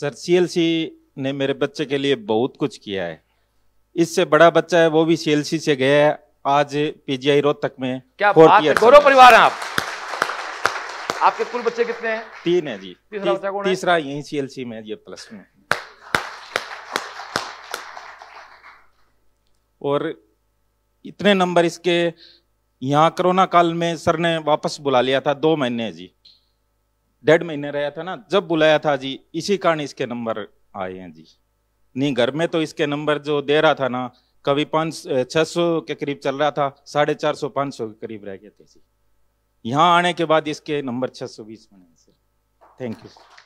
sir CLC ने मेरे बच्चे के लिए बहुत कुछ किया है इससे बड़ा बच्चा है वो भी सीएलसी से गया है आज पीजीआई रोहतक में क्या बात है दोनों परिवार हैं आप आपके कुल बच्चे कितने हैं तीन है जी तीसरा बच्चा है यही सीएलसी में ये प्लस में और इतने नंबर इसके यहाँ कोरोना काल में सर ने वापस बुला लिया था दो महीने जी डेढ़ महीने रहा था ना जब बुलाया था जी इसी कारण इसके नंबर आए हैं जी नहीं घर में तो इसके नंबर जो दे रहा था ना कभी पाँच छः सौ के करीब चल रहा था साढ़े चार सौ पाँच सौ के करीब रह गए थे जी यहाँ आने के बाद इसके नंबर छः सौ बीस बने सर थैंक यू